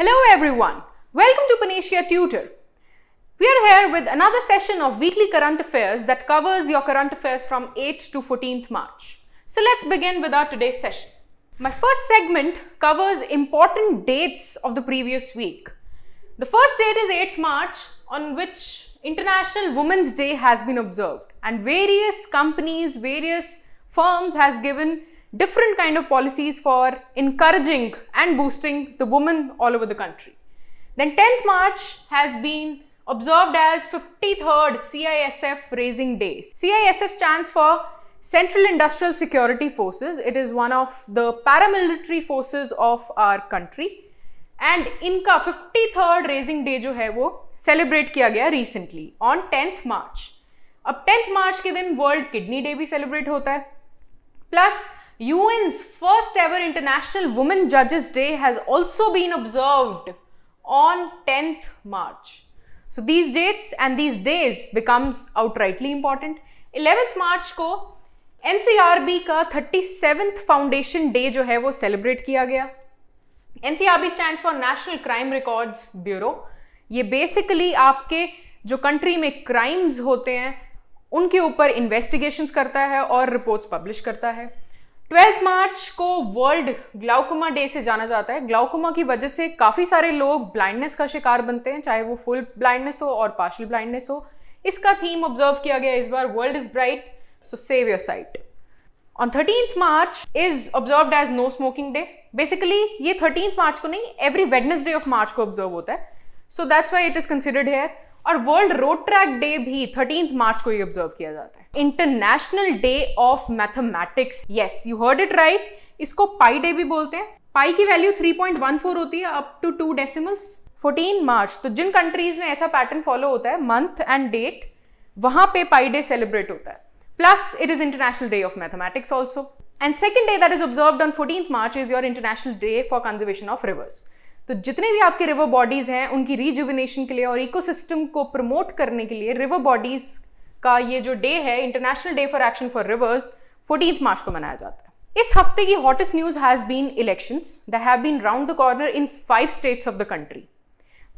Hello everyone, welcome to Panacea Tutor. We are here with another session of weekly current affairs that covers your current affairs from 8th to 14th March. So let's begin with our today's session. My first segment covers important dates of the previous week. The first date is 8th March on which International Women's Day has been observed and various companies, various firms has given different kind of policies for encouraging and boosting the women all over the country. Then 10th March has been observed as 53rd CISF Raising Day. CISF stands for Central Industrial Security Forces. It is one of the paramilitary forces of our country. And inka 53rd raising day jo hai wo celebrate kiya gaya recently on 10th March. March 10th March March din World Kidney Day bhi celebrate hota hai. Plus UN's first ever International Women Judges Day has also been observed on 10th March. So these dates and these days becomes outrightly important. 11th March ko NCRB ka 37th Foundation Day jo hai wo celebrate kiya gaya. NCRB stands for National Crime Records Bureau. ये basically आपके जो country में crimes होते हैं उनके ऊपर investigations करता है और रिपोर्ट्स पब्लिश करता है ट्वेल्थ मार्च को वर्ल्ड ग्लाउकोमा डे से जाना जाता है ग्लाउकोमा की वजह से काफ़ी सारे लोग ब्लाइंडनेस का शिकार बनते हैं चाहे वो फुल ब्लाइंडनेस हो और पार्शल ब्लाइंडनेस हो इसका थीम ऑब्जर्व किया गया इस बार world is bright so save your sight on thirteenth March is observe as no smoking day basically ये थर्टीन मार्च को नहीं एवरी वेडनेसडे ऑफ मार्च को ऑब्जर्व होता है so that's why it is considered here और world road track day भी thirteen March को ही ऑब्जर्व किया जाता है international day of mathematics yes you heard it right इसको पाई डे भी बोलते हैं पाई की वैल्यू 3.14 होती है up to two decimals 14 March तो जिन कंट्रीज में ऐसा पैटर्न फॉलो होता है मंथ एंड डेट वहां पे पाई डे सेलिब्रेट होता है plus it is international day of mathematics also and second day that is observe on fourteen March is your international day for conservation of rivers तो जितने भी आपके रिवर बॉडीज़ हैं उनकी रिजुविनेशन के लिए और इकोसिस्टम को प्रमोट करने के लिए रिवर बॉडीज़ का ये जो डे है international day for action for rivers fourteen March को मनाया जाता है इस हफ्ते की hottest news has been elections that have been round the corner in five states of the country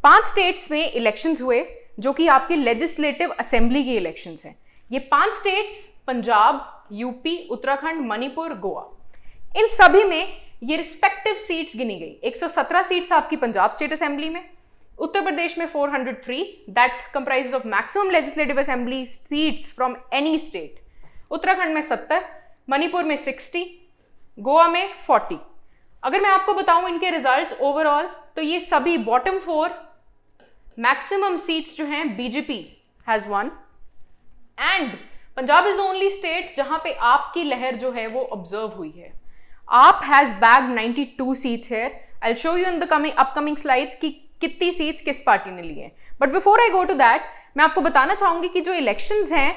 पांच स्टेट्स में इलेक्शंस हुए जो कि आपके लेजिस्लेटिव असेंबली के इलेक्शंस हैं ये पांच स्टेट्स पंजाब यूपी उत्तराखंड मणिपुर गोवा इन सभी में ये रिस्पेक्टिव सीट्स गिनी गई 117 सीट्स आपकी पंजाब स्टेट असेंबली में उत्तर प्रदेश में 403 that comprise of maximum legislative assembly seats from any state Uttarakhand में 70 मणिपुर में 60 गोवा में 40 अगर मैं आपको बताऊं इनके रिजल्ट्स ओवरऑल तो ये सभी बॉटम फोर मैक्सिमम सीट्स जो हैं BJP has won and Punjab is the only state जहां पे आपकी लहर जो है वो ऑब्जर्व हुई है AAP has bag 92 seats here I show you in the coming upcoming slides की कितनी सीट्स किस पार्टी ने ली but before I go to that मैं आपको बताना चाहूंगी कि जो इलेक्शंस हैं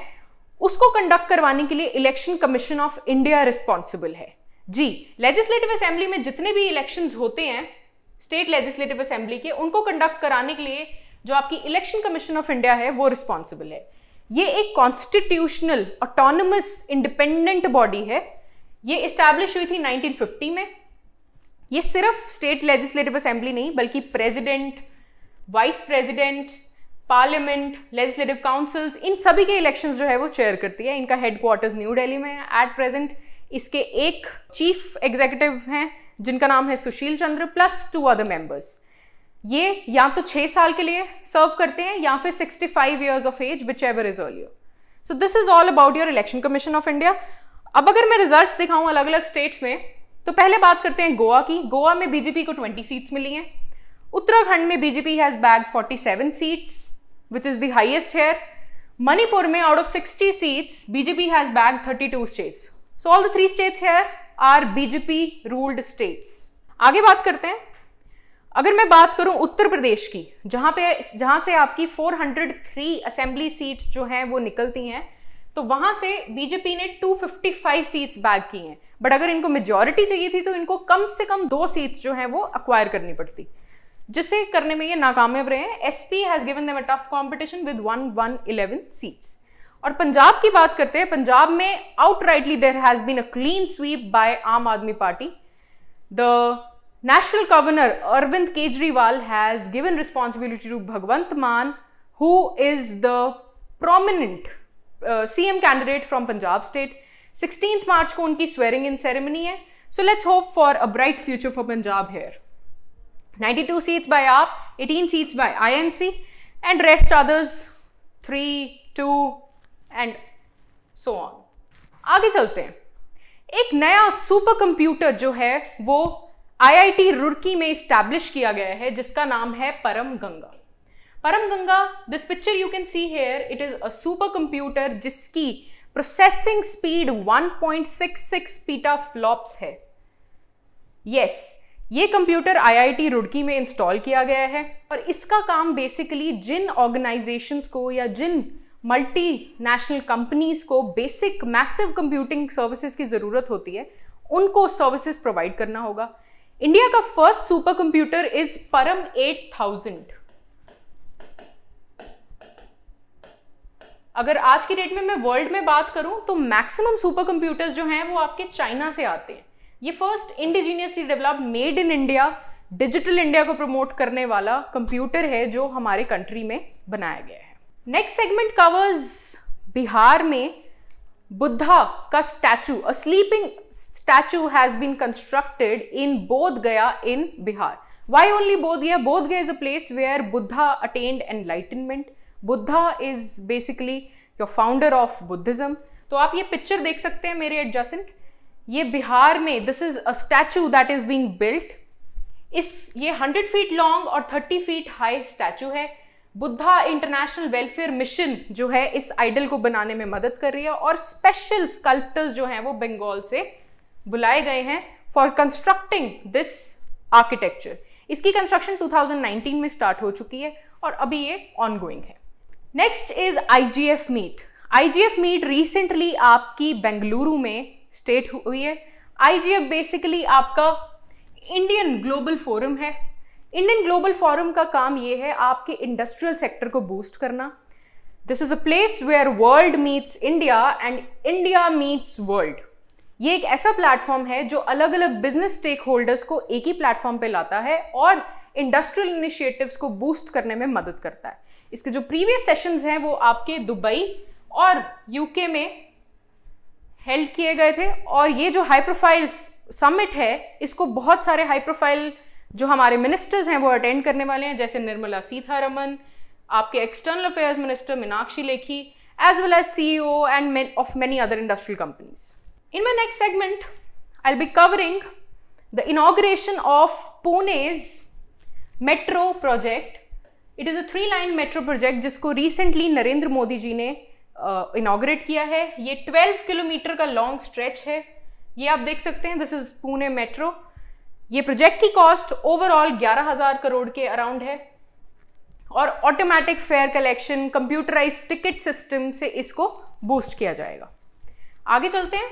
उसको कंडक्ट करवाने के लिए election commission of India responsible है जी लेजिस्लेटिव असेंबली में जितने भी इलेक्शन होते हैं स्टेट लेजिस्लेटिव असेंबली के उनको कंडक्ट कराने के लिए जो आपकी इलेक्शन कमीशन ऑफ इंडिया है वो रिस्पॉन्सिबल है ये एक कॉन्स्टिट्यूशनल ऑटोनमस इंडिपेंडेंट बॉडी है ये इस्टेब्लिश हुई थी 1950 में ये सिर्फ स्टेट लेजिस्लेटिव असेंबली नहीं बल्कि president vice president parliament legislative councils इन सभी के इलेक्शंस जो है वो चेयर करती है इनका हेडक्वार्टर्स न्यू दिल्ली में है एट प्रेजेंट इसके एक चीफ एग्जीक्यूटिव हैं जिनका नाम है Sushil Chandra plus two other members ये या तो छः साल के लिए सर्व करते हैं या फिर sixty five years of age which ever is earlier so this is all about your election commission of India अब अगर मैं रिजल्ट्स दिखाऊं अलग अलग स्टेट्स में तो पहले बात करते हैं गोवा की गोवा में बीजेपी को 20 सीट्स मिली हैं उत्तराखंड में BJP has bag 47 seats which is the highest here Manipur में out of 60 seats BJP has bag 32 states so all the three states here are BJP ruled states आगे बात करते हैं अगर मैं बात करूं उत्तर प्रदेश की जहां पे जहां से आपकी 403 असेंबली सीट्स जो हैं वो निकलती हैं तो वहां से बीजेपी ने 255 सीट्स बैग की हैं बट अगर इनको मेजोरिटी चाहिए थी तो इनको कम से कम दो सीट्स जो हैं वो अक्वायर करनी पड़ती जिसे करने में ये नाकामयाब रहे हैं S P has given them tough competition with one one eleven seats और पंजाब की बात करते हैं पंजाब में out rightly there has been a clean sweep by Aam Aadmi party the national governor Arvind Kejriwal has given responsibility to Bhagwant Mann who is the prominent CM candidate from Punjab state sixteen March को उनकी swearing in ceremony है so let's hope for a bright future for Punjab here 92 seats by AAP, 18 seats by INC and rest others three two and so on आगे चलते हैं एक नया super computer जो है वो आईआईटी रुड़की में इस्टेब्लिश किया गया है जिसका नाम है Param Ganga Param Ganga this picture you can see here it is a super computer जिसकी प्रोसेसिंग स्पीड 1.66 फ्लॉप्स है. Yes, ये कंप्यूटर आईआईटी रुड़की में इंस्टॉल किया गया है और इसका काम बेसिकली जिन ऑर्गेनाइजेशंस को या जिन मल्टी नेशनल कंपनीज को बेसिक मैसिव कंप्यूटिंग सर्विसेज की ज़रूरत होती है उनको सर्विसेज प्रोवाइड करना होगा इंडिया का फर्स्ट सुपर कंप्यूटर इज़ परम 8000 अगर आज की डेट में मैं वर्ल्ड में बात करूं तो मैक्सिमम सुपर कंप्यूटर्स जो हैं वो आपके चाइना से आते हैं ये first indigenously develop made in India digital India को प्रमोट करने वाला कंप्यूटर है जो हमारे कंट्री में बनाया गया है नेक्स्ट सेगमेंट कवर्स बिहार में बुद्धा का statue a sleeping statue has been constructed in Bodh Gaya in Bihar Y only बोध Gaya Bodh Gaya is a place where Buddha attend enlightenment Buddha is basically your founder of Buddhism तो आप ये पिक्चर देख सकते हैं मेरे एडजस्टेंट ये बिहार में this is a statue that is being built इस ये 100 फीट लॉन्ग और 30 फीट हाई स्टैचू है बुद्धा इंटरनेशनल वेलफेयर मिशन जो है इस आइडल को बनाने में मदद कर रही है और स्पेशल स्कल्प्टर्स जो हैं वो बंगाल से बुलाए गए हैं फॉर कंस्ट्रक्टिंग दिस आर्किटेक्चर इसकी कंस्ट्रक्शन 2019 में स्टार्ट हो चुकी है और अभी ये ऑनगोइंग है next is IGF meet IGF meet recently आपकी बेंगलुरु में स्टेट हुई है आईजीएफ बेसिकली आपका इंडियन ग्लोबल फोरम है इंडियन ग्लोबल फोरम का काम ये है आपके इंडस्ट्रियल सेक्टर को बूस्ट करना this is a place where world meets India and India meets world ये एक ऐसा प्लेटफॉर्म है जो अलग अलग बिजनेस स्टेक होल्डर्स को एक ही प्लेटफॉर्म पे लाता है और इंडस्ट्रियल इनिशिएटिव्स को बूस्ट करने में मदद करता है इसके जो प्रीवियस सेशंस हैं वो आपके दुबई और यूके में हेल्ड किए गए थे और ये जो हाई प्रोफाइल समिट है इसको बहुत सारे हाई प्रोफाइल जो हमारे मिनिस्टर्स हैं वो अटेंड करने वाले हैं जैसे निर्मला सीतारमन आपके external affairs minister Meenakshi Lekhi as well as C O and of many other industrial companies in my next segment I be covering the inauguration of Pune's metro project it is a three line metro project जिसको recently Narendra Modi ji ने inaugurate uh, किया है ये 12 kilometre का long stretch है ये आप देख सकते हैं दिस इज़ पुणे मेट्रो ये प्रोजेक्ट की कॉस्ट ओवरऑल ग्यारह हज़ार करोड़ के अराउंड है और automatic fare collection computerise ticket system से इसको बूस्ट किया जाएगा आगे चलते हैं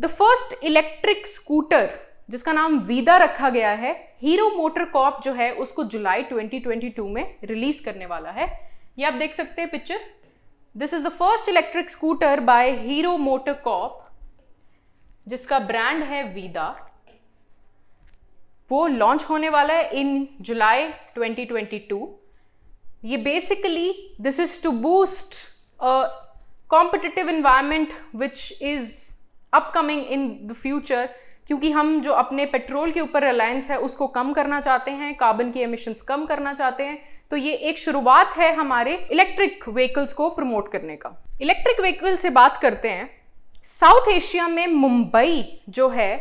द फर्स्ट इलेक्ट्रिक स्कूटर जिसका नाम वीदा रखा गया है हीरो मोटर कॉप जो है उसको जुलाई 2022 में रिलीज करने वाला है ये आप देख सकते हैं picture this is the first electric scooter by Hero motor corp जिसका ब्रांड है वीदा वो लॉन्च होने वाला है इन जुलाई 2022 ये basically this is to boost a competitive environment which is upcoming in the future क्योंकि हम जो अपने पेट्रोल के ऊपर रिलायंस है उसको कम करना चाहते हैं कार्बन की एमिशंस कम करना चाहते हैं तो ये एक शुरुआत है हमारे इलेक्ट्रिक व्हीकल्स को प्रमोट करने का इलेक्ट्रिक व्हीकल से बात करते हैं साउथ एशिया में मुंबई जो है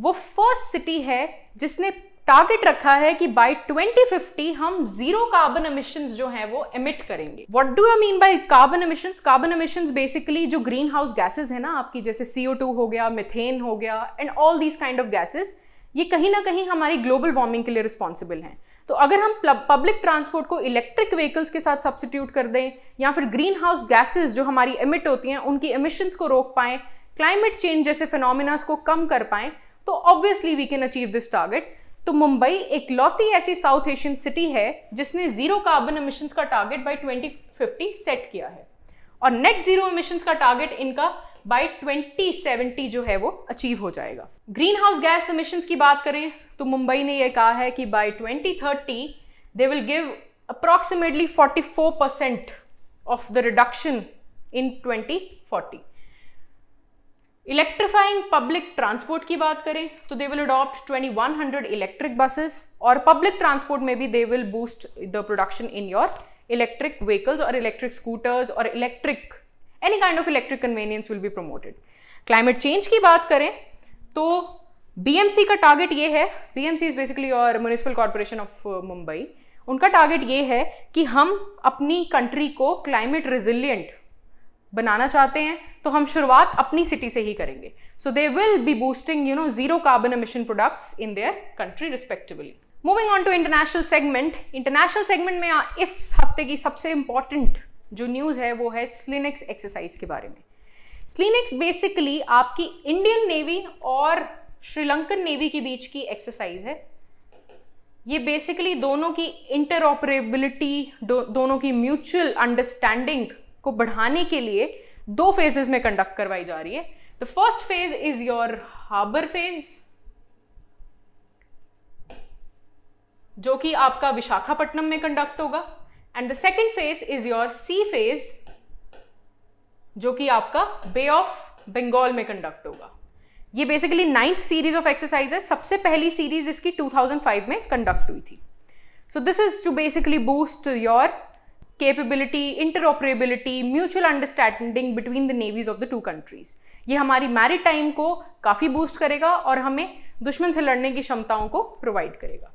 वो फर्स्ट सिटी है जिसने टारगेट रखा है कि बाय 2050 हम जीरो कार्बन एमिशन जो हैं वो एमिट करेंगे what do I mean by carbon emission carbon emission basically जो ग्रीन हाउस गैसेज है ना आपकी जैसे सीओ हो गया मिथेन हो गया and all these kind of gases ये कहीं ना कहीं हमारी ग्लोबल वार्मिंग के लिए रिस्पॉन्सिबल हैं तो अगर हम पब्लिक ट्रांसपोर्ट को इलेक्ट्रिक व्हीकल्स के साथ सब्सटीट्यूट कर दें या फिर ग्रीन हाउस गैसेज जो हमारी एमिट होती हैं उनकी एमिशंस को रोक पाएं क्लाइमेट चेंज जैसे फिनोमिनाज को कम कर पाएं तो obviously we can achieve this target तो मुंबई लौती ऐसी साउथ एशियन सिटी है जिसने जीरो कार्बन इमिशंस का टारगेट बाय 2050 सेट किया है और नेट जीरो एमिशंस का टारगेट इनका बाय 2070 जो है वो अचीव हो जाएगा ग्रीन हाउस गैस इमिशन की बात करें तो मुंबई ने ये कहा है कि by 2030 they will give approximately 44 percent of the reduction in 2040 electrifying public transport की बात करें तो they will adopt 2100 electric buses और पब्लिक ट्रांसपोर्ट में भी they will boost the production in your electric vehicles और इलेक्ट्रिक स्कूटर्स और electric any kind of electric convenience will be promoted climate change की बात करें तो बीएमसी का टारगेट ये है बीएमसी इज बेसिकली और म्यूनिसिपल कॉरपोरेशन ऑफ मुंबई उनका टारगेट ये है कि हम अपनी कंट्री को क्लाइमेट रेजिलियंट बनाना चाहते हैं तो हम शुरुआत अपनी सिटी से ही करेंगे so they will be boosting you know zero carbon emission products in their country respectively moving on to international segment international segment में इस हफ्ते की सबसे इंपॉर्टेंट जो न्यूज़ है वो है स्लिनिक्स एक्सरसाइज के बारे में स्लिनिक्स बेसिकली आपकी इंडियन नेवी और श्रीलंकन नेवी के बीच की एक्सरसाइज है ये बेसिकली दोनों की इंटरऑपरेबिलिटी दो, दोनों की म्यूचुअल अंडरस्टैंडिंग को बढ़ाने के लिए दो फेजेस में कंडक्ट करवाई जा रही है the first phase is your harbour phase जो कि आपका विशाखापट्टनम में कंडक्ट होगा and the second phase is your sea phase जो कि आपका बे ऑफ बंगाल में कंडक्ट होगा ये basically ninth series of exercise है सबसे पहली सीरीज इसकी 2005 में कंडक्ट हुई थी so this is to basically boost your capability, interoperability mutual understanding between the navies of the two countries ये हमारी मैरीटाइम को काफ़ी बूस्ट करेगा और हमें दुश्मन से लड़ने की क्षमताओं को प्रोवाइड करेगा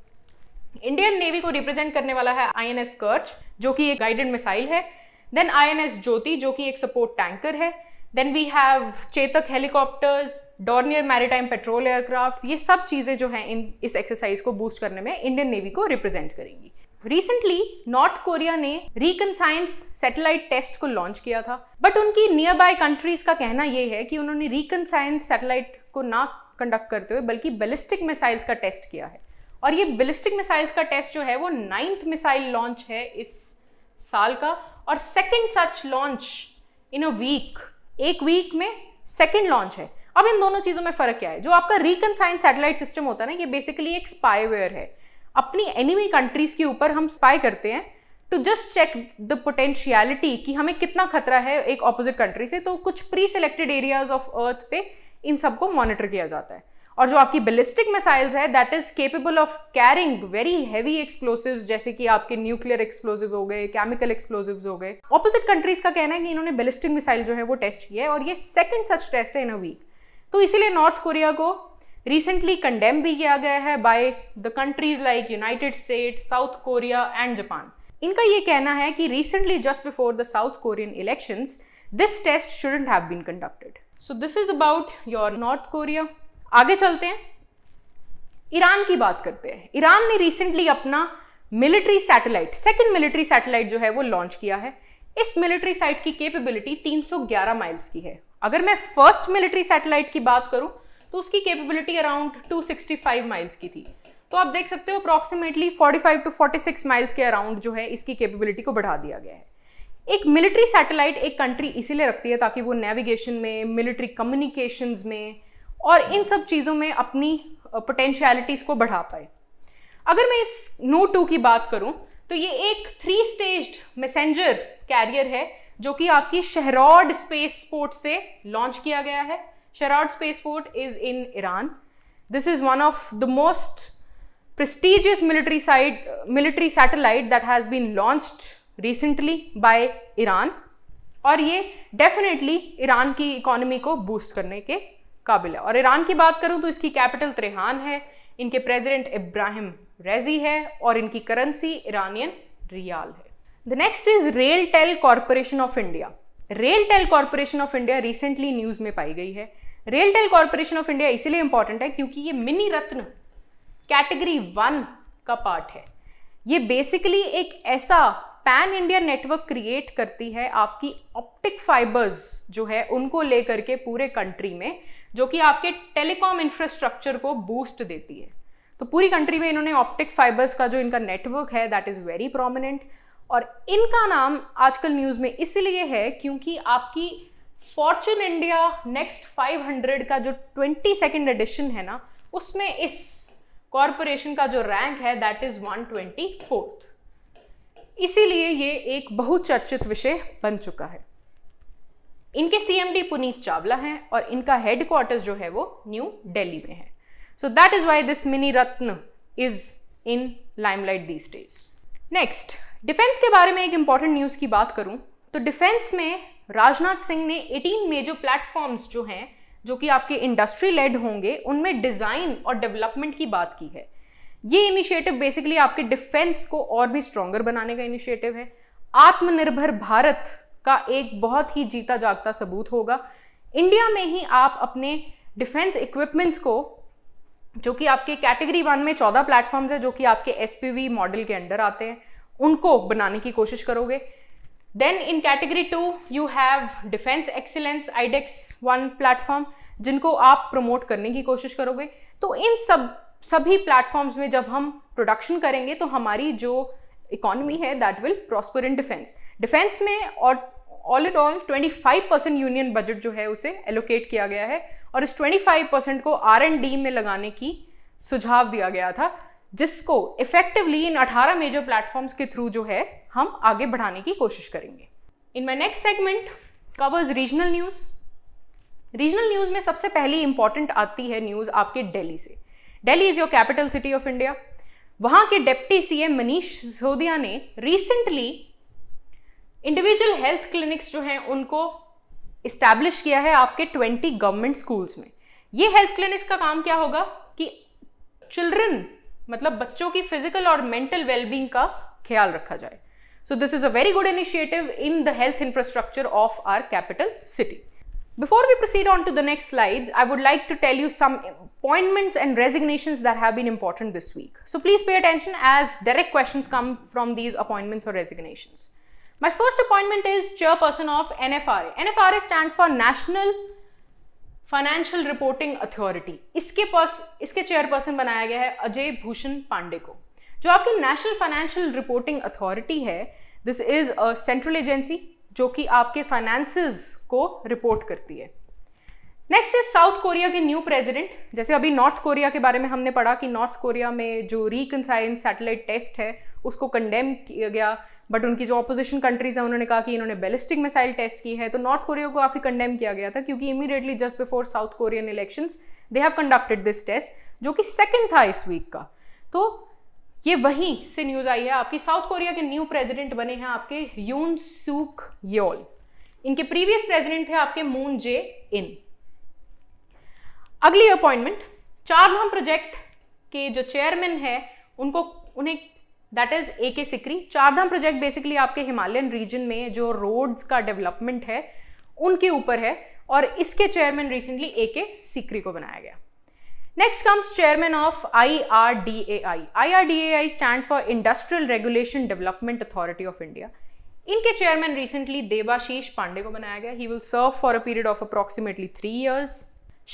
इंडियन नेवी को रिप्रेजेंट करने वाला है आई एन एस कर्च जो कि एक गाइडेड मिसाइल है then I N S Jyoti जो कि एक सपोर्ट टैंकर है then we have Chetak helicopters Dornier maritime patrol aircraft ये सब चीज़ें जो हैं इन इस एक्सरसाइज को बूस्ट करने में इंडियन नेवी को रिप्रेजेंट करेंगी रिसेंटली नॉर्थ कोरिया ने रिकन साइंस सैटेलाइट टेस्ट को लॉन्च किया था बट उनकी नियर बाय कंट्रीज का कहना यह है कि उन्होंने रिकन साइंस सैटेलाइट को ना कंडक्ट करते हुए बल्कि बैलिस्टिक मिसाइल्स का टेस्ट किया है और ये बैलिस्टिक मिसाइल्स का टेस्ट जो है वो नाइन्थ मिसाइल लॉन्च है इस साल का और second such launch in a week एक वीक में सेकेंड लॉन्च है अब इन दोनों चीज़ों में फ़र्क क्या है जो आपका रिकन साइंस सैटेलाइट सिस्टम होता है ना ये बेसिकली एक स्पाईवेयर है अपनी एनिमी कंट्रीज के ऊपर हम स्पाई करते हैं to just check the potentiality कि हमें कितना खतरा है एक ऑपोजिट कंट्री से तो कुछ pre selected areas of earth पे इन सबको मॉनिटर किया जाता है और जो आपकी बिलिस्टिक मिसाइल्स है that is capable of carrying very heavy explosive जैसे कि आपके न्यूक्लियर एक्सप्लोसिव हो गए केमिकल एक्सप्लोसिव हो गए ऑपोजिट कंट्रीज का कहना है कि इन्होंने बिलिस्टिक मिसाइल जो है वो टेस्ट किया है और ये सेकेंड सच टेस्ट है इन अ वीक तो इसीलिए नॉर्थ कोरिया को रिसेंटली कंडेम भी किया गया है by the countries like United State South Korea and Japan इनका ये कहना है कि recently just before the South Korean elections this test shouldn't have been conducted so this is about your North Korea आगे चलते हैं ईरान की बात करते हैं ईरान ने रिसेंटली अपना military satellite second military satellite जो है वो लॉन्च किया है इस मिलिट्री साइट की कैपेबिलिटी 311 माइल्स की है अगर मैं फर्स्ट मिलिट्री सैटेलाइट की बात करूं तो उसकी कैपेबिलिटी अराउंड 265 माइल्स की थी तो आप देख सकते हो अप्रॉक्सीमेटली 45 टू सिक्स माइल्स के अराउंड जो है इसकी कैपेबिलिटी को बढ़ा दिया गया है एक मिलिट्री सैटेलाइट एक कंट्री इसीलिए रखती है ताकि वो नेविगेशन में मिलिट्री कम्युनिकेशन में और इन सब चीज़ों में अपनी पोटेंशियलिटीज़ को बढ़ा पाए अगर मैं इस नो टू की बात करूं तो ये एक थ्री स्टेज मैसेंजर कैरियर है जो कि आपकी शहरॉड स्पेस पोर्ट से लॉन्च किया गया है Sherard Spaceport is in Iran. This is one of the most prestigious military, side, military satellite that has been launched recently by Iran. और ये डेफिनेटली ईरान की इकोनॉमी को बूस्ट करने के काबिल है और ईरान की बात करूँ तो इसकी कैपिटल त्रेहान है इनके प्रेसिडेंट इब्राहिम रेजी है और इनकी करेंसी ईरानियन रियाल है the next is rail tel corporation of India RailTel corporation of India recently news में पाई गई है रेलटेल कॉरपोरेशन ऑफ इंडिया इसीलिए इंपॉर्टेंट है क्योंकि ये मिनी रत्न कैटेगरी वन का पार्ट है ये बेसिकली एक ऐसा पैन इंडिया नेटवर्क क्रिएट करती है आपकी ऑप्टिक फाइबर्स जो है उनको लेकर के पूरे कंट्री में जो कि आपके टेलीकॉम इंफ्रास्ट्रक्चर को बूस्ट देती है तो पूरी कंट्री में इन्होंने ऑप्टिक फाइबर्स का जो इनका नेटवर्क है दैट इज़ वेरी प्रोमिनेंट और इनका नाम आजकल न्यूज़ में इसलिए है क्योंकि आपकी फॉर्चून इंडिया नेक्स्ट 500 का जो ट्वेंटी सेकेंड एडिशन है ना उसमें इस कॉरपोरेशन का जो रैंक है that is one twenty fourth इसीलिए ये एक बहुचर्चित विषय बन चुका है इनके सीएमडी पुनीत चावला हैं और इनका हेडक्वार्टर्स जो है वो न्यू दिल्ली में है so that is why this mini ratna is in limelight these days next defence के बारे में एक इंपॉर्टेंट न्यूज़ की बात करूं तो डिफेंस में राजनाथ सिंह ने 18 मेजर प्लेटफॉर्म्स जो हैं जो कि आपके इंडस्ट्री लेड होंगे उनमें डिज़ाइन और डेवलपमेंट की बात की है ये इनिशिएटिव बेसिकली आपके डिफेंस को और भी स्ट्रॉन्गर बनाने का इनिशिएटिव है आत्मनिर्भर भारत का एक बहुत ही जीता जागता सबूत होगा इंडिया में ही आप अपने डिफेंस इक्विपमेंट्स को जो कि आपके कैटेगरी वन में चौदह प्लेटफॉर्म्स है जो कि आपके एस मॉडल के अंडर आते हैं उनको बनाने की कोशिश करोगे then in category two you have defence excellence iDEX one platform जिनको आप प्रमोट करने की कोशिश करोगे तो इन सब सभी प्लेटफॉर्म्स में जब हम प्रोडक्शन करेंगे तो हमारी जो इकोनॉमी है that will prosper in defence defence में और all in all 25 percent union budget जो है उसे एलोकेट किया गया है और इस 25% को आर एंड डी में लगाने की सुझाव दिया गया था जिसको इफेक्टिवली इन 18 मेजर प्लेटफॉर्म्स के थ्रू जो है हम आगे बढ़ाने की कोशिश करेंगे in my next segment covers regional news regional news में सबसे पहली इंपॉर्टेंट आती है न्यूज़ आपके डेली से Delhi is your capital city of India वहां के डेप्टी सीएम मनीष सिसोदिया ने रिसेंटली इंडिविजुअल हेल्थ क्लिनिक्स जो हैं उनको इस्टेब्लिश किया है आपके ट्वेंटी गवर्नमेंट स्कूल्स में ये हेल्थ क्लिनिक्स का काम क्या होगा कि चिल्ड्रन मतलब बच्चों की फिजिकल और मेंटल वेलबींग का ख्याल रखा जाए so this is a very good initiative in the health infrastructure of our capital city before we proceed on to the next slide I would like to tell you some appointments and resignation there have been important this week so please pay attention as direct question come from these appointments और resignations My first appointment is chairperson of NFRA. NFRA stands for National financial reporting authority इसके पास इसके chairperson बनाया गया है अजय भूषण पांडे को जो आपकी नेशनल फाइनेंशियल रिपोर्टिंग अथॉरिटी है this is a central agency जो कि आपके फाइनेंसिस को रिपोर्ट करती है नेक्स्ट इज साउथ कोरिया के न्यू प्रेसिडेंट जैसे अभी नॉर्थ कोरिया के बारे में हमने पढ़ा कि नॉर्थ कोरिया में जो रिकनसाइन सैटेलाइट टेस्ट है उसको कंडेम किया गया बट उनकी जो अपोजिशन कंट्रीज़ है उन्होंने कहा कि इन्होंने बैलिस्टिक मिसाइल टेस्ट की है तो नॉर्थ कोरिया को काफ़ी कंडेम किया गया था क्योंकि immediately just before South Korean election they have conducted this test जो कि सेकेंड था इस वीक का तो ये वहीं से न्यूज़ आई है आपकी साउथ कोरिया के न्यू प्रेजिडेंट बने हैं आपके यून सूक योल इनके प्रीवियस प्रेसिडेंट थे आपके मून जे इन अगली अपॉइंटमेंट चारधाम प्रोजेक्ट के जो चेयरमैन है उनको उन्हें that is A K Sikri Chardham project basically आपके हिमालयन रीजन में जो रोड्स का डेवलपमेंट है उनके ऊपर है और इसके चेयरमैन रिसेंटली ए के सिकरी को बनाया गया next comes chairman of I R D A I I R D A I stand for industrial regulation development authority of India इनके चेयरमैन रिसेंटली देवाशीष पांडे को बनाया गया he will serve for a period of approximately three years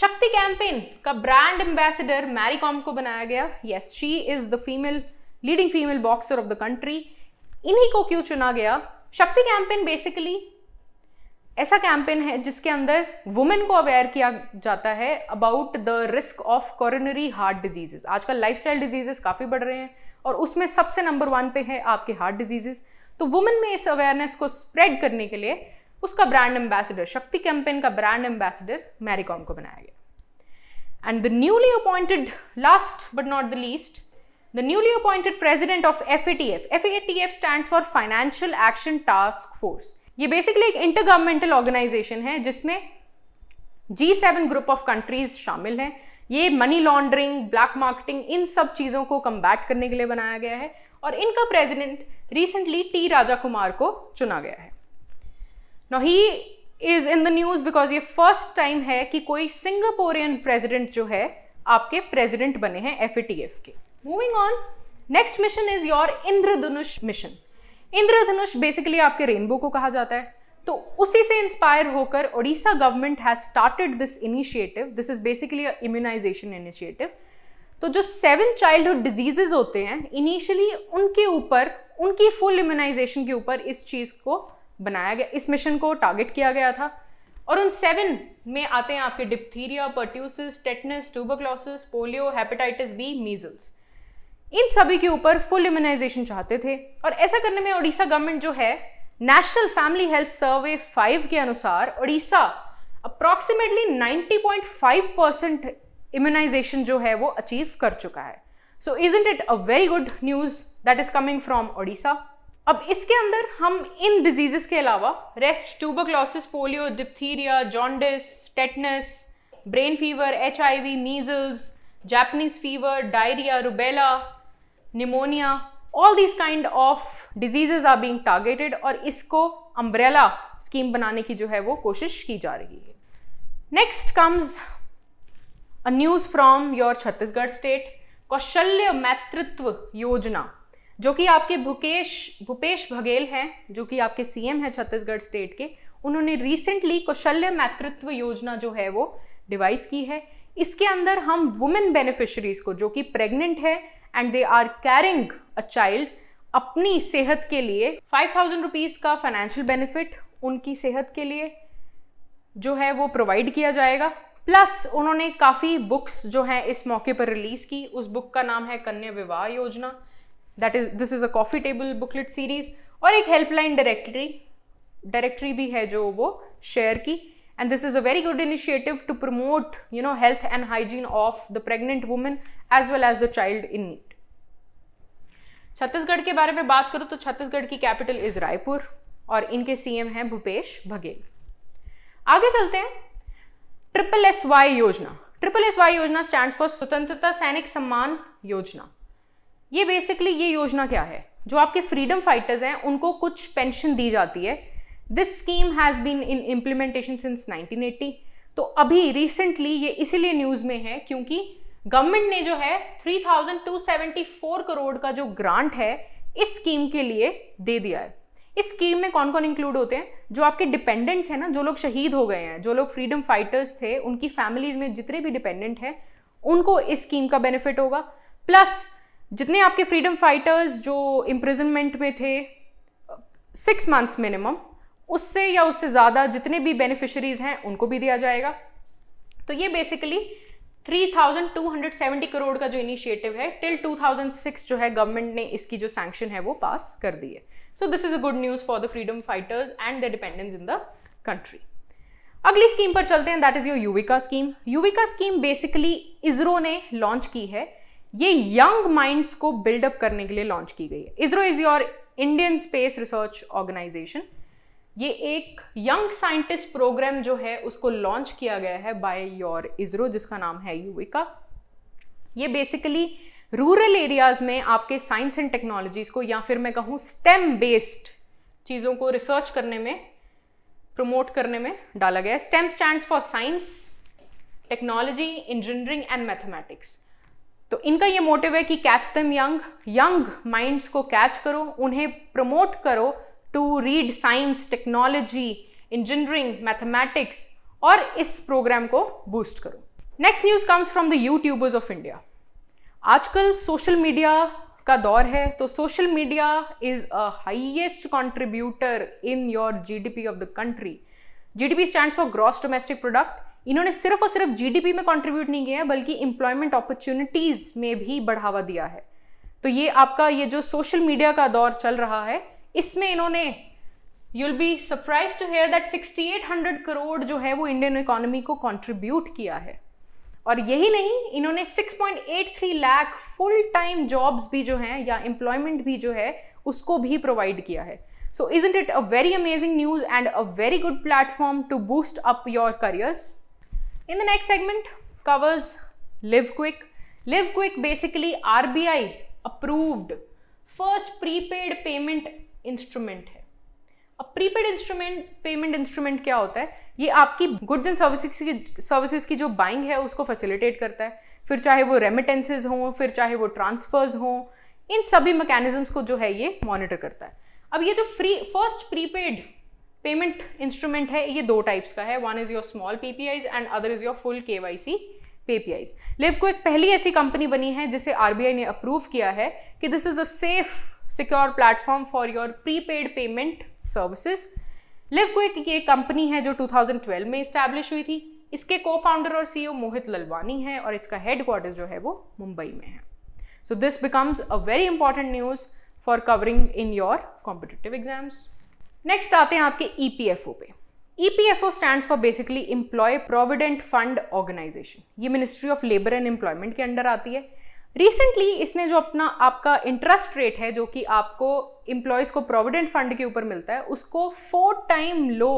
शक्ति campaign का brand ambassador Mary Kom को बनाया गया yes she is the female leading female boxer of the country इन्हीं को क्यों चुना गया शक्ति कैंपेन बेसिकली ऐसा कैंपेन है जिसके अंदर वुमेन को अवेयर किया जाता है about the risk of coronary heart diseases आजकल लाइफ स्टाइल डिजीजेस काफ़ी बढ़ रहे हैं और उसमें सबसे नंबर वन पे है आपके हार्ट डिजीजेस तो वुमेन में इस अवेयरनेस को स्प्रेड करने के लिए उसका ब्रांड एम्बेसडर शक्ति कैंपेन का ब्रांड एम्बेसडर मैरीकॉम को बनाया गया and the newly appointed last but not the least The newly appointed president of FATF, FATF stands for Financial Action Task Force. ये बेसिकली एक इंटरगवर्नमेंटल ऑर्गेनाइजेशन है जिसमें G seven group of countries शामिल हैं ये मनी लॉन्ड्रिंग ब्लैक मार्केटिंग इन सब चीज़ों को कम्बैट करने के लिए बनाया गया है और इनका president recently T Raja Kumar को चुना गया है no he is in the news because ये फर्स्ट टाइम है कि कोई सिंगापोरियन प्रेजिडेंट जो है आपके प्रेजिडेंट बने हैं एफ के moving on next mission is your Indradhanush mission Indradhanush basically आपके रेनबो को कहा जाता है तो उसी से इंस्पायर होकर Odisha government has started this initiative this is basically immunisation initiative तो जो सेवन चाइल्डहुड डिजीजेज होते हैं इनिशियली उनके ऊपर उनकी फुल इम्यूनाइजेशन के ऊपर इस चीज़ को बनाया गया इस मिशन को टारगेट किया गया था और उन सेवन में आते हैं आपके diphtheria pertussis tetanus tuberculosis polio hepatitis B measles इन सभी के ऊपर फुल इम्यूनाइजेशन चाहते थे और ऐसा करने में ओडिशा गवर्नमेंट जो है national family health survey five के अनुसार ओडिशा अप्रॉक्सीमेटली 90.5 परसेंट इम्यूनाइजेशन जो है वो अचीव कर चुका है so is it a very good news that is coming from Odisha अब इसके अंदर हम इन डिजीजेस के अलावा rest tuberculosis polio diphtheria jaundice tetanus brain fever H I V measles Japanese fever diarrhoea rubella pneumonia all this kind of diseases are being targeted और इसको umbrella scheme बनाने की जो है वो कोशिश की जा रही है next comes a news from your Chhattisgarh state Kaushalya Matritva योजना जो कि आपके भूकेश भूपेश बघेल हैं जो कि आपके सीएम हैं छत्तीसगढ़ स्टेट के उन्होंने रिसेंटली कौशल्य मैतृत्व योजना जो है वो डिवाइस की है इसके अंदर हम वुमेन बेनिफिशरीज को जो कि प्रेग्नेंट है and they are carrying a child अपनी सेहत के लिए फाइव थाउजेंड रुपीज़ का फाइनेंशियल बेनिफिट उनकी सेहत के लिए जो है वो प्रोवाइड किया जाएगा प्लस उन्होंने काफ़ी बुक्स जो हैं इस मौके पर रिलीज़ की उस बुक का नाम है Kanya Vivah Yojana that is this is a coffee table booklet series और एक हेल्पलाइन डायरेक्टरी डायरेक्टरी भी है जो वो शेयर की and this is a very good initiative to promote you know health and hygiene of the pregnant women as well as the child in need Chhattisgarh के बारे में बात करूं तो छत्तीसगढ़ की कैपिटल इज रायपुर और इनके सीएम हैं भूपेश बघेल आगे चलते हैं triple S Y Yojana triple S Y Yojana stand for Swatantrata Sainik सम्मान योजना ये बेसिकली ये योजना क्या है जो आपके फ्रीडम फाइटर्स हैं उनको कुछ पेंशन दी जाती है this scheme has been in implementation since 1980 तो अभी रिसेंटली ये इसीलिए न्यूज़ में है क्योंकि गवर्नमेंट ने जो है 3,274 करोड़ का जो ग्रांट है इस स्कीम के लिए दे दिया है इस स्कीम में कौन कौन इंक्लूड होते हैं जो आपके डिपेंडेंट्स हैं ना जो लोग शहीद हो गए हैं जो लोग फ्रीडम फाइटर्स थे उनकी फैमिलीज में जितने भी डिपेंडेंट हैं उनको इस स्कीम का बेनिफिट होगा प्लस जितने आपके फ्रीडम फाइटर्स जो इम्प्रिजनमेंट में थे सिक्स मंथ्स मिनिमम उससे या उससे ज़्यादा जितने भी बेनिफिशरीज हैं उनको भी दिया जाएगा तो ये बेसिकली 3,270 करोड़ का जो इनिशिएटिव है टिल 2006 जो है गवर्नमेंट ने इसकी जो सैंक्शन है वो पास कर दी है so this is a good news for the freedom fighters and the dependence in the country अगली स्कीम पर चलते हैं that is your Yuvika scheme Yuvika scheme basically ISRO ने लॉन्च की है ये यंग माइंड्स को बिल्डअप करने के लिए लॉन्च की गई है ISRO is your Indian space research organisation ये एक यंग साइंटिस्ट प्रोग्राम जो है उसको लॉन्च किया गया है बाय योर इसरो जिसका नाम है यूविका ये बेसिकली रूरल एरियाज़ में आपके साइंस एंड टेक्नोलॉजीज़ को या फिर मैं कहूँ स्टेम बेस्ड चीज़ों को रिसर्च करने में प्रमोट करने में डाला गया है STEM stand for science technology engineering and mathematics तो इनका ये मोटिव है कि catch them young young minds को कैच करो उन्हें प्रमोट करो to read science technology engineering mathematics और इस प्रोग्राम को बूस्ट करो next news comes from the YouTubers of India आजकल सोशल मीडिया का दौर है तो social media is a highest contributor in your GDP of the country GDP stand for gross domestic product इन्होंने सिर्फ और सिर्फ जीडीपी में कंट्रीब्यूट नहीं किया है बल्कि एम्प्लॉयमेंट अपॉर्चुनिटीज़ में भी बढ़ावा दिया है तो ये आपका ये जो सोशल मीडिया का दौर चल रहा है इसमें इन्होंने you'll be surprise to hear that 6800 crore जो है वो इंडियन इकोनॉमी को कंट्रीब्यूट किया है और यही नहीं इन्होंने 6.83 लाख फुल टाइम जॉब्स भी जो हैं या एम्प्लॉयमेंट भी जो है उसको भी प्रोवाइड किया है so is it a very amazing news and a very good platform to boost up your careers in the next segment covers LivQuik LivQuik basically R B I approved first prepaid payment instrument है अब prepaid instrument payment instrument क्या होता है ये आपकी goods and services की services की जो बाइंग है उसको फैसिलिटेट करता है फिर चाहे वो रेमिटेंसेज हों फिर चाहे वो ट्रांसफर्स हों इन सभी मैकेनिज़म्स को जो है ये मॉनिटर करता है अब ये जो free first prepaid payment instrument है ये दो टाइप्स का है one is your small PPIs and other is your full K Y C PPIs लेव को एक पहली ऐसी कंपनी बनी है जिसे आरबीआई ने अप्रूव किया है कि this is a safe secure platform for your prepaid payment services Quik ये कंपनी है जो 2012 में इस्टेब्लिश हुई थी इसके को फाउंडर और सीईओ e मोहित ललवानी है और इसका हेडक्वार्टर जो है वो मुंबई में है so this becomes a very important news for covering in your competitive exams next आते हैं आपके ई पी एफ ओ पे E P F O stand for basically employ provident fund organisation ये ministry of labour and employment के under आती है recently इसने जो अपना आपका इंटरेस्ट रेट है जो कि आपको इम्प्लॉयज़ को प्रोविडेंट फंड के ऊपर मिलता है उसको फोर टाइम लो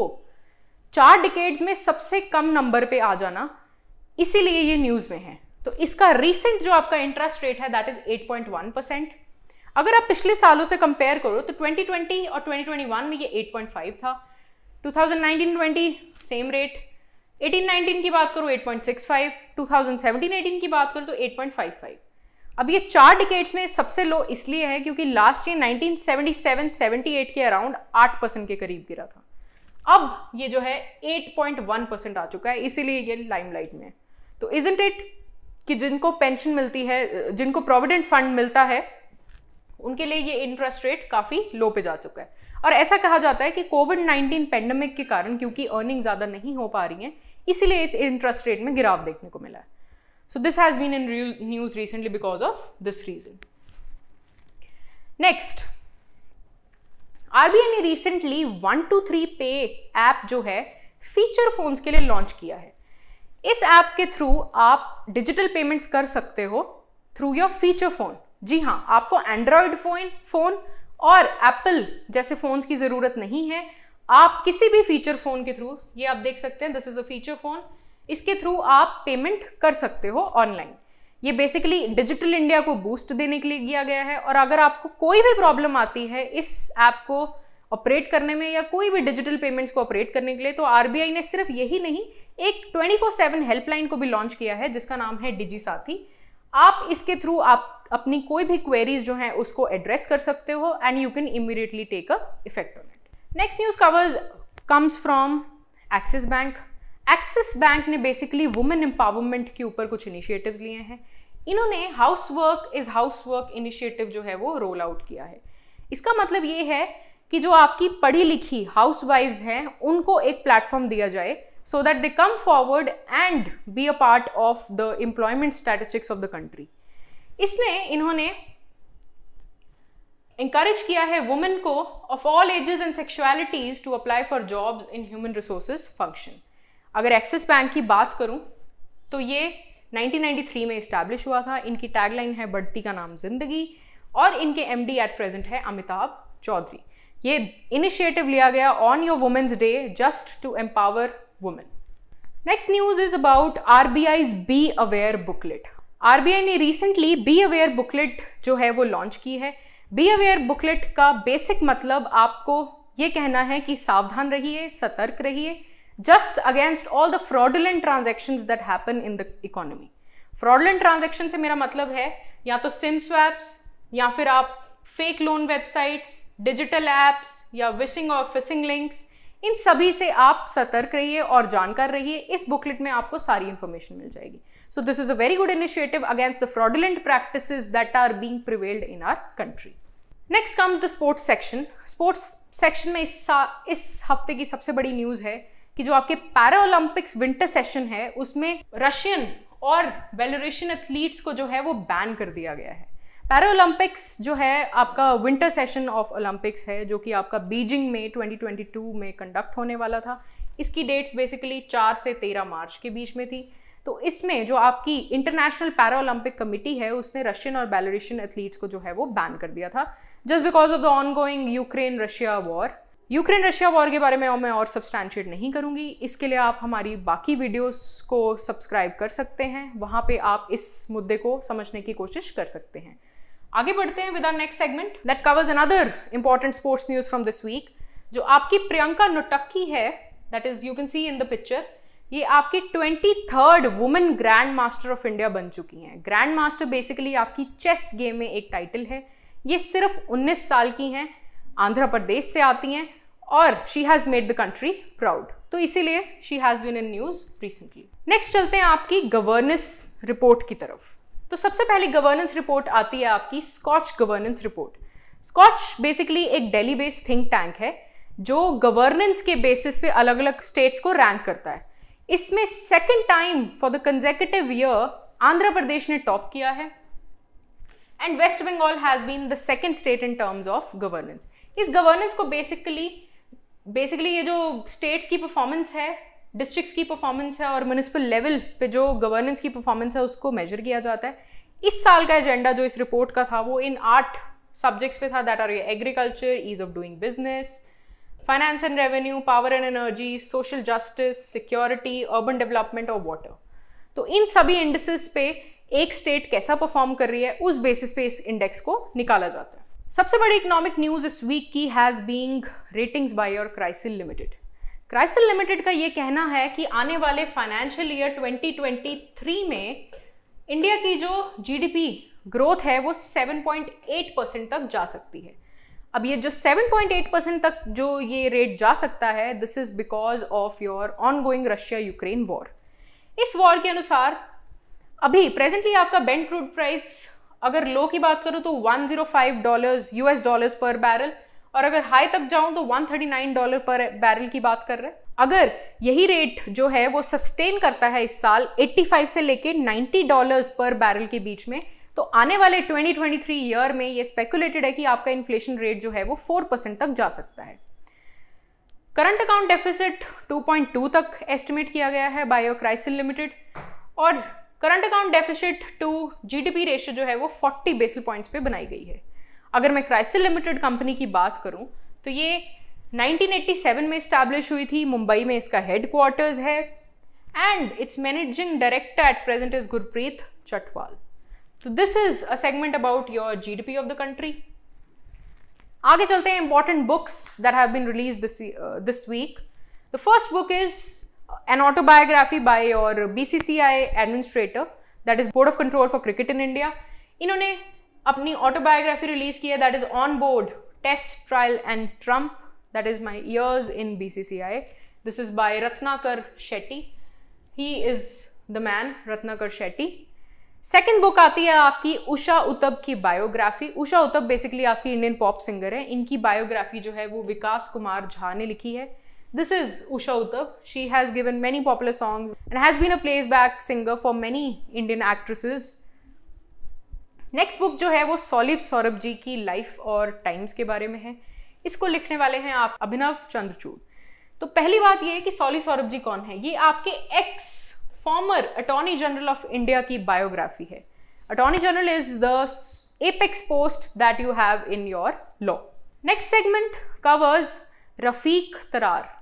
चार डिकेड्स में सबसे कम नंबर पे आ जाना इसीलिए ये न्यूज़ में है तो इसका रिसेंट जो आपका इंटरेस्ट रेट है दैट इज़ 8.1 परसेंट अगर आप पिछले सालों से कंपेयर करो तो 2020 और 2021 में ये 8.5 था 2019-20 सेम रेट 18-19 की बात करो 8.65 2017-18 की बात करो तो 8.55 अब ये चार डिकेट्स में सबसे लो इसलिए है क्योंकि लास्ट ईयर 1977-78 के अराउंड 8 परसेंट के करीब गिरा था अब ये जो है 8.1 परसेंट आ चुका है इसीलिए ये लाइमलाइट में तो इजेंट इट कि जिनको पेंशन मिलती है जिनको प्रोविडेंट फंड मिलता है उनके लिए ये इंटरेस्ट रेट काफ़ी लो पे जा चुका है और ऐसा कहा जाता है कि कोविड 19 पेंडेमिक के कारण क्योंकि अर्निंग ज़्यादा नहीं हो पा रही हैं इसीलिए इस इंटरेस्ट रेट में गिराव देखने को मिला है So this has been in real news recently because of this reason. next RBI ने recently one two three pay app जो है फीचर फोन्स के लिए लॉन्च किया है इस ऐप के थ्रू आप डिजिटल पेमेंट्स कर सकते हो थ्रू योर फीचर फोन जी हाँ आपको एंड्रॉयड फोन फोन और एप्पल जैसे फोन्स की ज़रूरत नहीं है आप किसी भी फीचर फोन के थ्रू ये आप देख सकते हैं this is a feature phone इसके थ्रू आप पेमेंट कर सकते हो ऑनलाइन ये बेसिकली डिजिटल इंडिया को बूस्ट देने के लिए किया गया है और अगर आपको कोई भी प्रॉब्लम आती है इस ऐप को ऑपरेट करने में या कोई भी डिजिटल पेमेंट्स को ऑपरेट करने के लिए तो आर ने सिर्फ यही नहीं एक ट्वेंटी फोर सेवन हेल्पलाइन को भी लॉन्च किया है जिसका नाम है डिजी साथी आप इसके थ्रू आप अपनी कोई भी क्वेरीज जो हैं उसको एड्रेस कर सकते हो and you can immediately take a effect on it next news covers comes from Axis Bank Axis Bank ने बेसिकली वुमेन एम्पावरमेंट के ऊपर कुछ इनिशिएटिव्स लिए हैं इन्होंने house work is house work initiative जो है वो रोल आउट किया है इसका मतलब ये है कि जो आपकी पढ़ी लिखी हाउस वाइफ हैं उनको एक प्लेटफॉर्म दिया जाए so that they come forward and be a part of the employment statistics of the country इसमें इन्होंने इंकरेज किया है वुमेन को of all ages and sexualities to apply for jobs in human resources function अगर Axis Bank की बात करूँ तो ये 1993 में इस्टेब्लिश हुआ था इनकी टैगलाइन है बढ़ती का नाम जिंदगी और इनके एम एट प्रेजेंट है अमिताभ चौधरी ये इनिशिएटिव लिया गया on your women's day just to empower women next news is about R B I's be aware booklet R B I ने रिसेंटली बी अवेयर बुकलेट जो है वो लॉन्च की है बी अवेयर बुकलेट का बेसिक मतलब आपको ये कहना है कि सावधान रहिए सतर्क रहिए just against all the fraudulent transaction that happen in the economy fraudulent transaction से मेरा मतलब है या तो सिम स्वैप्स या फिर आप fake loan websites digital apps या विशिंग और फिशिंग लिंक्स इन सभी से आप सतर्क रहिए और जानकार रहिए इस बुकलेट में आपको सारी इन्फॉर्मेशन मिल जाएगी so this is a very good initiative against the fraudulent practice that are being prevailed in our country next comes the sports section sports section में इस इस हफ्ते की सबसे बड़ी न्यूज़ है कि जो आपके पैरालंपिक्स विंटर सेशन है उसमें रशियन और बेलोरेशियन एथलीट्स को जो है वो बैन कर दिया गया है पैरालंपिक्स जो है आपका विंटर सेशन ऑफ ओलंपिक्स है जो कि आपका बीजिंग में 2022 में कंडक्ट होने वाला था इसकी डेट्स बेसिकली चार से तेरह मार्च के बीच में थी तो इसमें जो आपकी इंटरनेशनल पैरालंपिक कमिटी है उसने रशियन और बेलोरेशियन एथलीट्स को जो है वो बैन कर दिया था just because of the on going Ukraine Russia war Ukraine Russia war के बारे में मैं और सब्सटैंशिएट नहीं करूंगी इसके लिए आप हमारी बाकी वीडियोस को सब्सक्राइब कर सकते हैं वहाँ पे आप इस मुद्दे को समझने की कोशिश कर सकते हैं आगे बढ़ते हैं with our next segment that covers another important sports news from this week जो आपकी प्रियंका नुटक्की है that is you can see in the picture ये आपकी twenty third women grand master of India बन चुकी हैं ग्रैंड मास्टर बेसिकली आपकी chess game में एक टाइटल है ये सिर्फ 19 साल की हैं आंध्र प्रदेश से आती हैं और she has made the country proud तो इसीलिए she has been in news recently next चलते हैं आपकी गवर्नेंस रिपोर्ट की तरफ तो सबसे पहले गवर्नेंस रिपोर्ट आती है आपकी Skoch governance report Skoch basically एक डेली बेस्ड थिंक टैंक है जो गवर्नेंस के बेसिस पे अलग अलग स्टेट्स को रैंक करता है इसमें second time for the consecutive year Andhra Pradesh ने टॉप किया है and West Bengal has been the second state in terms of governance इस गवर्नेंस को बेसिकली बेसिकली ये जो स्टेट्स की परफॉर्मेंस है डिस्ट्रिक्ट्स की परफॉर्मेंस है और म्यूनसिपल लेवल पे जो गवर्नेंस की परफॉर्मेंस है उसको मेजर किया जाता है इस साल का एजेंडा जो इस रिपोर्ट का था वो इन आठ सब्जेक्ट्स पे था that are agriculture ease of doing business finance and revenue power and energy social justice security urban development और वाटर तो इन सभी इंडसेस पे एक स्टेट कैसा परफॉर्म कर रही है उस बेसिस पे इस इंडेक्स को निकाला जाता है सबसे बड़ी इकोनॉमिक न्यूज़ इस वीक की has being ratings by your CRISIL limited CRISIL limited का ये कहना है कि आने वाले फाइनेंशियल ईयर 2023 में इंडिया की जो जीडीपी ग्रोथ है वो 7.8 परसेंट तक जा सकती है अब ये जो 7.8 परसेंट तक जो ये रेट जा सकता है this is because of your ongoing Russia Ukraine war इस वॉर के अनुसार अभी प्रेजेंटली आपका बेंट क्रूड प्राइस अगर लो की बात करूँ तो 105 डॉलर्स यूएस डॉलर्स पर बैरल और अगर हाई तक जाऊँ तो 139 डॉलर पर बैरल की बात कर रहे हैं अगर यही रेट जो है वो सस्टेन करता है इस साल 85 से लेके 90 डॉलर्स पर बैरल के बीच में तो आने वाले 2023 ईयर में ये स्पेकुलेटेड है कि आपका इन्फ्लेशन रेट जो है वो 4 परसेंट तक जा सकता है करंट अकाउंट डेफिसिट 2.2 तक एस्टिमेट किया गया है बायो क्राइसिल लिमिटेड और current account deficit to GDP ratio जो है वो 40 बेसिस पॉइंट्स पे बनाई गई है अगर मैं क्राइसिल लिमिटेड कंपनी की बात करूं तो ये 1987 में इस्टेब्लिश हुई थी मुंबई में इसका हेड क्वार्टर्स है and its managing director at present is Gurpreet Chhatwal तो this is a segment about your P of the country आगे चलते हैं important books that have been release this this week the first book is an autobiography by your BCCI administrator that is Board of Control for Cricket in India. इन्होंने अपनी autobiography release की है that is on board test trial and triumph that is my years in B C C I this is by Ratnakar Shetty he is the man Ratnakar Shetty second book आती है आपकी उषा उतब की biography Usha Uthup basically आपकी Indian pop singer है इनकी biography जो है वो विकास कुमार झा ने लिखी है this is usha uttav she has given many popular songs and has been a playback singer for many indian actresses next book जो है वो सॉलिब सौरभ जी की लाइफ और टाइम्स के बारे में है इसको लिखने वाले हैं आप अभिनव चंद्रचूड तो पहली बात ये है कि सॉलिब सौरभ जी कौन है ये आपके ex former attorney general of India की बायोग्राफी है attorney general is the apex post that you have in your law next segment covers Rafiq Tarar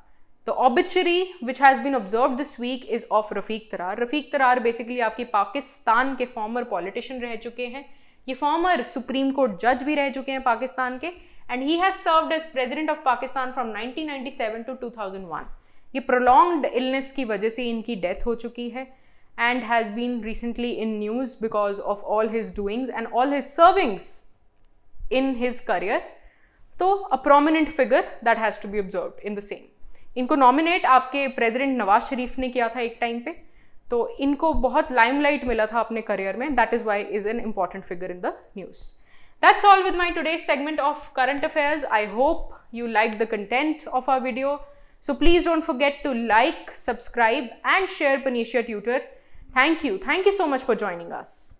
तो obituary which has been observe this week is of Rafiq Tarar Rafiq Tarar basically आपकी पाकिस्तान के farmer politician रह चुके हैं ये former supreme court जज भी रह चुके हैं पाकिस्तान के and he has served as president of Pakistan from 1997 to 2001 ये प्रोलॉन्ग्ड इलनेस की वजह से इनकी डेथ हो चुकी है and has been recently in news because of all his doings and all his servings in his career तो a prominent figure that has to be observe in the same इनको nominate आपके president Nawaz Sharif ने किया था एक time पे तो इनको बहुत लाइमलाइट मिला था अपने करियर में that is why is an important figure in the news that's all with my today segment of current affairs I hope you like the content of our video so please don't forget to like subscribe and share panacea tutor thank you thank you so much for joining us